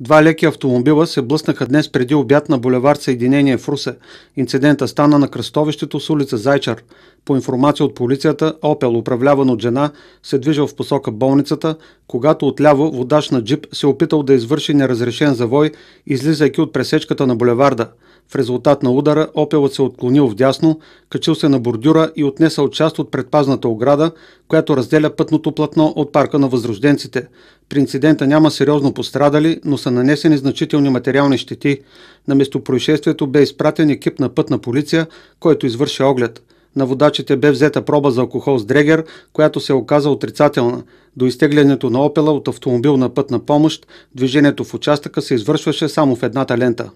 Два леки автомобила се блъснаха днес преди обяд на булевар Съединение в Русе. Инцидента стана на кръстовището с улица Зайчар. По информация от полицията, Опел, управляван от жена, се движил в посока болницата, когато отляво водач на джип се е опитал да извърши неразрешен завой, излизайки от пресечката на булеварда. В резултат на удара Опелът се отклонил в дясно, качил се на бордюра и отнесъл част от предпазната ограда, която разделя пътното платно от парка на възрожденците. При инцидента няма сериозно пострадали, но са са нанесени значителни материални щети. На местопроизшествието бе изпратен екип на пътна полиция, който извърши оглед. На водачите бе взета проба за алкохол с дрегер, която се оказа отрицателна. До изтеглянето на Опела от автомобил на пътна помощ, движението в участъка се извършваше само в едната лента.